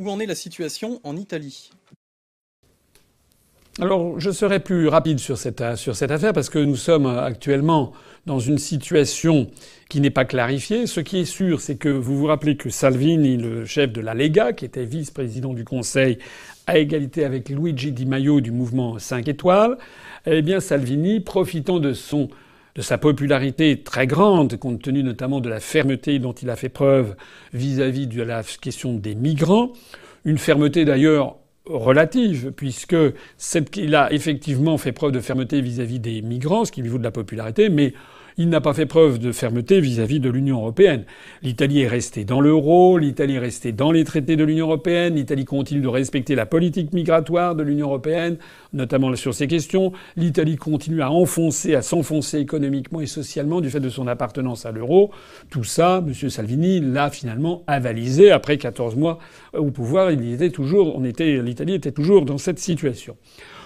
Où en est la situation en Italie alors, je serai plus rapide sur cette, sur cette, affaire parce que nous sommes actuellement dans une situation qui n'est pas clarifiée. Ce qui est sûr, c'est que vous vous rappelez que Salvini, le chef de la Lega, qui était vice-président du Conseil à égalité avec Luigi Di Maio du mouvement 5 étoiles, eh bien, Salvini, profitant de son de sa popularité très grande, compte tenu notamment de la fermeté dont il a fait preuve vis-à-vis de la question des migrants, une fermeté d'ailleurs relative, puisque il a effectivement fait preuve de fermeté vis-à-vis -vis des migrants, ce qui lui vaut de la popularité, mais il n'a pas fait preuve de fermeté vis-à-vis de l'Union européenne. L'Italie est restée dans l'euro, l'Italie est restée dans les traités de l'Union européenne, l'Italie continue de respecter la politique migratoire de l'Union européenne, notamment sur ces questions. L'Italie continue à enfoncer, à s'enfoncer économiquement et socialement du fait de son appartenance à l'euro. Tout ça, M. Salvini l'a finalement avalisé après 14 mois au pouvoir. Il était toujours, l'Italie était toujours dans cette situation.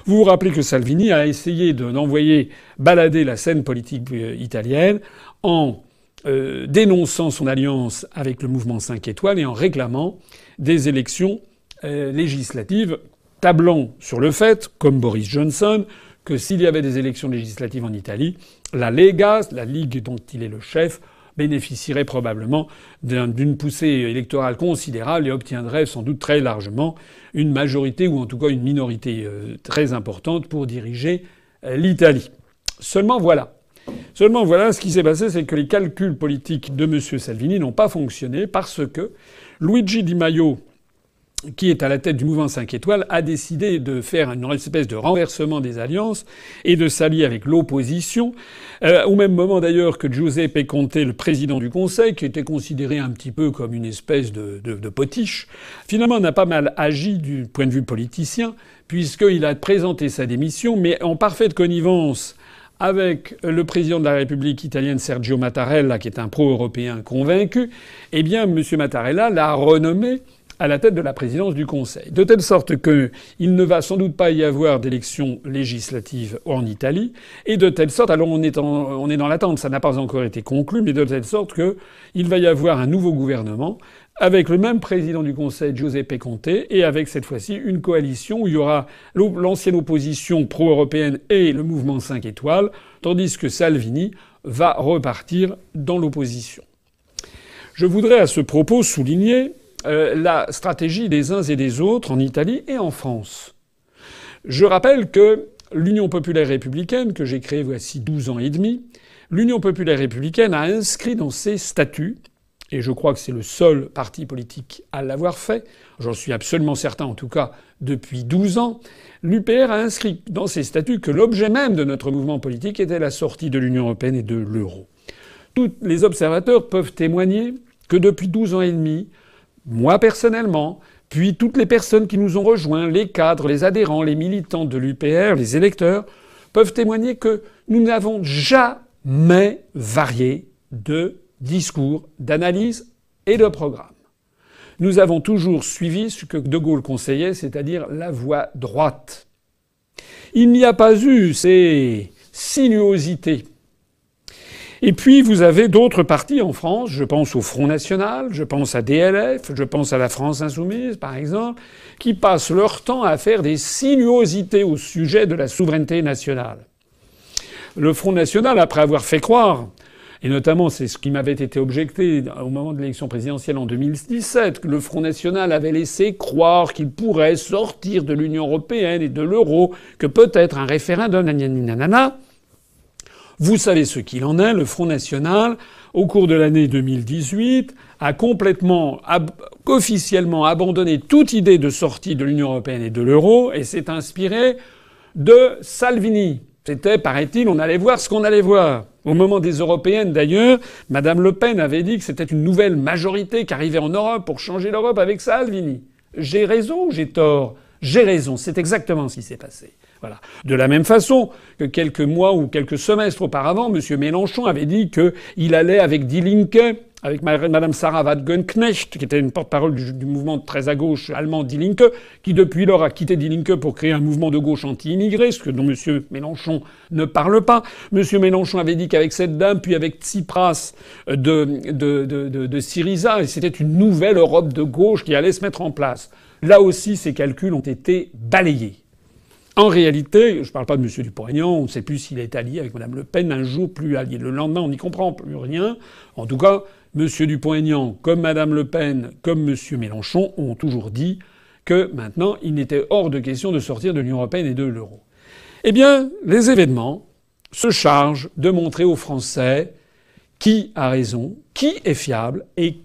Vous vous rappelez que Salvini a essayé d'envoyer balader la scène politique euh, italienne en euh, dénonçant son alliance avec le mouvement 5 étoiles et en réclamant des élections euh, législatives, tablant sur le fait, comme Boris Johnson, que s'il y avait des élections législatives en Italie, la Lega, la Ligue dont il est le chef, bénéficierait probablement d'une poussée électorale considérable et obtiendrait sans doute très largement une majorité ou en tout cas une minorité euh, très importante pour diriger euh, l'Italie. Seulement voilà. Seulement voilà, ce qui s'est passé, c'est que les calculs politiques de M. Salvini n'ont pas fonctionné parce que Luigi Di Maio, qui est à la tête du mouvement 5 étoiles, a décidé de faire une espèce de renversement des alliances et de s'allier avec l'opposition. Euh, au même moment d'ailleurs que Giuseppe Conte, le président du Conseil, qui était considéré un petit peu comme une espèce de, de potiche, finalement n'a pas mal agi du point de vue politicien, puisqu'il a présenté sa démission, mais en parfaite connivence avec le président de la République italienne Sergio Mattarella, qui est un pro-européen convaincu, eh bien M. Mattarella l'a renommé à la tête de la présidence du Conseil. De telle sorte qu'il ne va sans doute pas y avoir d'élections législatives en Italie, et de telle sorte, alors on est, on est dans l'attente, ça n'a pas encore été conclu, mais de telle sorte qu'il va y avoir un nouveau gouvernement avec le même président du Conseil, Giuseppe Conte, et avec cette fois-ci une coalition où il y aura l'ancienne opposition pro-européenne et le mouvement 5 étoiles, tandis que Salvini va repartir dans l'opposition. Je voudrais à ce propos souligner euh, la stratégie des uns et des autres en Italie et en France. Je rappelle que l'Union populaire républicaine, que j'ai créée voici 12 ans et demi, l'Union populaire républicaine a inscrit dans ses statuts, et je crois que c'est le seul parti politique à l'avoir fait, j'en suis absolument certain en tout cas depuis 12 ans, l'UPR a inscrit dans ses statuts que l'objet même de notre mouvement politique était la sortie de l'Union européenne et de l'euro. Tous les observateurs peuvent témoigner que depuis 12 ans et demi, moi personnellement, puis toutes les personnes qui nous ont rejoints, les cadres, les adhérents, les militants de l'UPR, les électeurs, peuvent témoigner que nous n'avons jamais varié de discours, d'analyse et de programme. Nous avons toujours suivi ce que De Gaulle conseillait, c'est-à-dire la voie droite. Il n'y a pas eu ces sinuosités et puis vous avez d'autres partis en France, je pense au Front National, je pense à DLF, je pense à la France Insoumise par exemple, qui passent leur temps à faire des sinuosités au sujet de la souveraineté nationale. Le Front National, après avoir fait croire et notamment, c'est ce qui m'avait été objecté au moment de l'élection présidentielle en 2017, que le Front National avait laissé croire qu'il pourrait sortir de l'Union européenne et de l'euro, que peut-être un référendum, nanana, vous savez ce qu'il en est, le Front National, au cours de l'année 2018, a complètement, officiellement abandonné toute idée de sortie de l'Union européenne et de l'euro et s'est inspiré de Salvini. C'était, paraît-il, on allait voir ce qu'on allait voir. Au moment des européennes, d'ailleurs, Madame Le Pen avait dit que c'était une nouvelle majorité qui arrivait en Europe pour changer l'Europe avec Salvini. J'ai raison ou j'ai tort J'ai raison. C'est exactement ce qui s'est passé. De la même façon que quelques mois ou quelques semestres auparavant, M. Mélenchon avait dit qu'il allait avec Die Linke, avec Mme Sarah Wadgenknecht, qui était une porte-parole du, mouvement très à gauche allemand Die Linke, qui depuis lors a quitté Die Linke pour créer un mouvement de gauche anti immigrés ce que dont M. Mélenchon ne parle pas. M. Mélenchon avait dit qu'avec cette dame, puis avec Tsipras de, de Syriza, c'était une nouvelle Europe de gauche qui allait se mettre en place. Là aussi, ces calculs ont été balayés. En réalité, je ne parle pas de M. Dupont-Aignan, on ne sait plus s'il est allié avec Mme Le Pen un jour, plus allié. Le lendemain, on n'y comprend plus rien. En tout cas, M. Dupont-Aignan, comme Mme Le Pen, comme M. Mélenchon, ont toujours dit que maintenant, il n'était hors de question de sortir de l'Union européenne et de l'euro. Eh bien, les événements se chargent de montrer aux Français qui a raison, qui est fiable et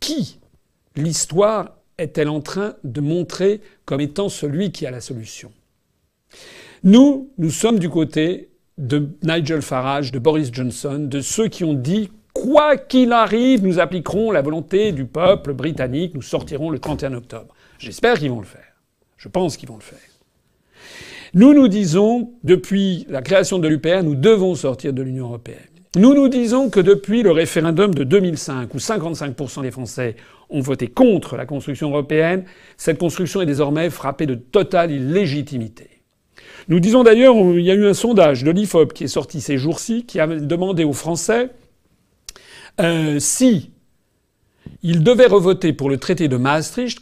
qui l'histoire est-elle en train de montrer comme étant celui qui a la solution. Nous, nous sommes du côté de Nigel Farage, de Boris Johnson, de ceux qui ont dit quoi qu'il arrive, nous appliquerons la volonté du peuple britannique, nous sortirons le 31 octobre. J'espère qu'ils vont le faire. Je pense qu'ils vont le faire. Nous nous disons, depuis la création de l'UPR, nous devons sortir de l'Union européenne. Nous nous disons que depuis le référendum de 2005, où 55% des Français ont voté contre la construction européenne, cette construction est désormais frappée de totale illégitimité. Nous disons d'ailleurs, il y a eu un sondage de l'IFOP qui est sorti ces jours-ci, qui a demandé aux Français euh, si ils devaient revoter pour le traité de Maastricht,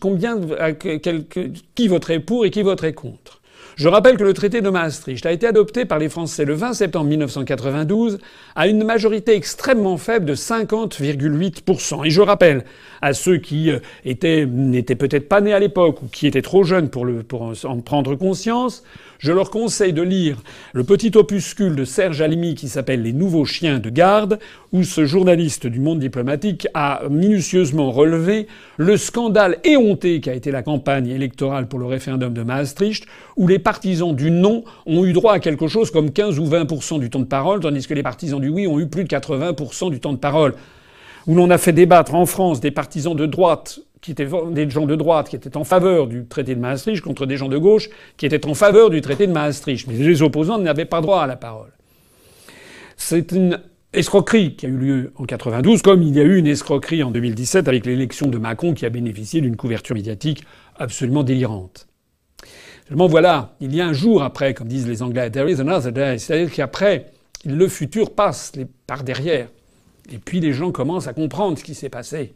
qui voterait pour et qui voterait contre. Je rappelle que le traité de Maastricht a été adopté par les Français le 20 septembre 1992 à une majorité extrêmement faible de 50,8%. Et je rappelle à ceux qui euh, n'étaient peut-être pas nés à l'époque ou qui étaient trop jeunes pour en prendre conscience je leur conseille de lire le petit opuscule de Serge Alimi qui s'appelle Les nouveaux chiens de garde, où ce journaliste du monde diplomatique a minutieusement relevé le scandale éhonté qu'a été la campagne électorale pour le référendum de Maastricht, où les partisans du non ont eu droit à quelque chose comme 15 ou 20% du temps de parole, tandis que les partisans du oui ont eu plus de 80% du temps de parole où l'on a fait débattre en France des partisans de droite qui étaient des gens de droite qui étaient en faveur du traité de Maastricht contre des gens de gauche qui étaient en faveur du traité de Maastricht. Mais les opposants n'avaient pas droit à la parole. C'est une escroquerie qui a eu lieu en 92, comme il y a eu une escroquerie en 2017 avec l'élection de Macron qui a bénéficié d'une couverture médiatique absolument délirante. Seulement voilà, il y a un jour après, comme disent les Anglais, there is another day, c'est-à-dire qu'après, le futur passe par derrière. Et puis les gens commencent à comprendre ce qui s'est passé.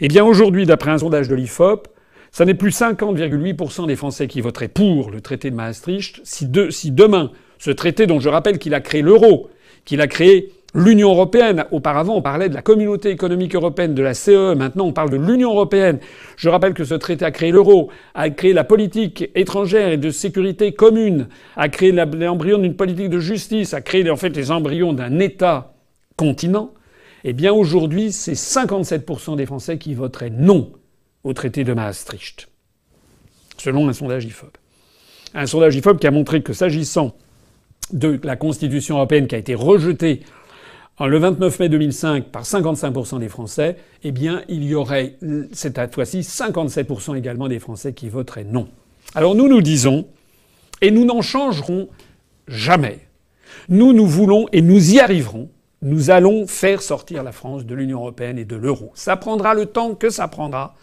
Eh bien aujourd'hui, d'après un sondage de l'IFOP, ça n'est plus 50,8% des Français qui voteraient pour le traité de Maastricht si, si demain, ce traité dont je rappelle qu'il a créé l'euro, qu'il a créé l'Union européenne. Auparavant, on parlait de la communauté économique européenne, de la CE. E, maintenant, on parle de l'Union européenne. Je rappelle que ce traité a créé l'euro, a créé la politique étrangère et de sécurité commune, a créé l'embryon d'une politique de justice, a créé en fait les embryons d'un État continent. Eh bien aujourd'hui, c'est 57% des Français qui voteraient non au traité de Maastricht, selon un sondage IFOP. Un sondage IFOP qui a montré que s'agissant de la Constitution européenne qui a été rejetée hein, le 29 mai 2005 par 55% des Français, eh bien il y aurait cette fois-ci 57% également des Français qui voteraient non. Alors nous nous disons, et nous n'en changerons jamais, nous nous voulons et nous y arriverons nous allons faire sortir la France de l'Union européenne et de l'euro. Ça prendra le temps que ça prendra,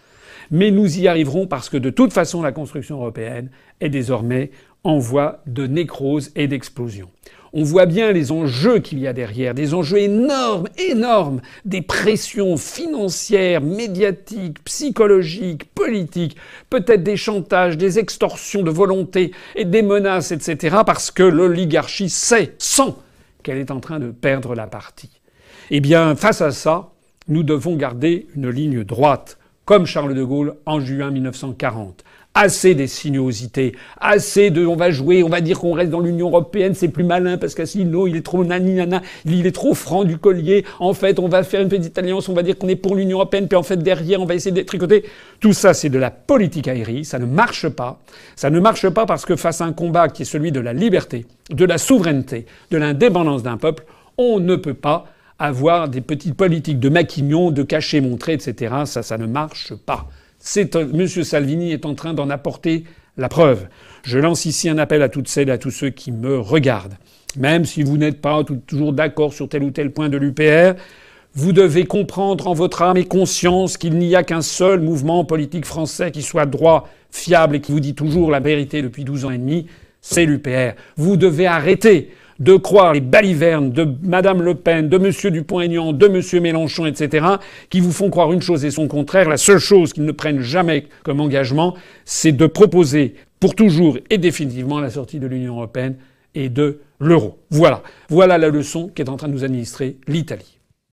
mais nous y arriverons parce que de toute façon, la construction européenne est désormais en voie de nécrose et d'explosion. On voit bien les enjeux qu'il y a derrière, des enjeux énormes, énormes, des pressions financières, médiatiques, psychologiques, politiques, peut-être des chantages, des extorsions de volonté et des menaces, etc. Parce que l'oligarchie sait, sent qu'elle est en train de perdre la partie. Eh bien, face à ça, nous devons garder une ligne droite, comme Charles de Gaulle en juin 1940. Assez des sinuosités, assez de on va jouer, on va dire qu'on reste dans l'Union européenne, c'est plus malin parce qu'à il est trop nani nana, il est trop franc du collier. En fait, on va faire une petite alliance, on va dire qu'on est pour l'Union européenne, puis en fait derrière on va essayer de tricoter. Tout ça, c'est de la politique aérienne, ça ne marche pas. Ça ne marche pas parce que face à un combat qui est celui de la liberté, de la souveraineté, de l'indépendance d'un peuple, on ne peut pas avoir des petites politiques de maquignon, de cacher, montrer, etc. Ça, ça ne marche pas. C'est, Salvini est en train d'en apporter la preuve. Je lance ici un appel à toutes celles et à tous ceux qui me regardent. Même si vous n'êtes pas toujours d'accord sur tel ou tel point de l'UPR, vous devez comprendre en votre âme et conscience qu'il n'y a qu'un seul mouvement politique français qui soit droit, fiable et qui vous dit toujours la vérité depuis 12 ans et demi, c'est l'UPR. Vous devez arrêter de croire les balivernes de Madame Le Pen, de Monsieur Dupont-Aignan, de Monsieur Mélenchon, etc., qui vous font croire une chose et son contraire. La seule chose qu'ils ne prennent jamais comme engagement, c'est de proposer pour toujours et définitivement la sortie de l'Union européenne et de l'euro. Voilà. Voilà la leçon qu'est en train de nous administrer l'Italie.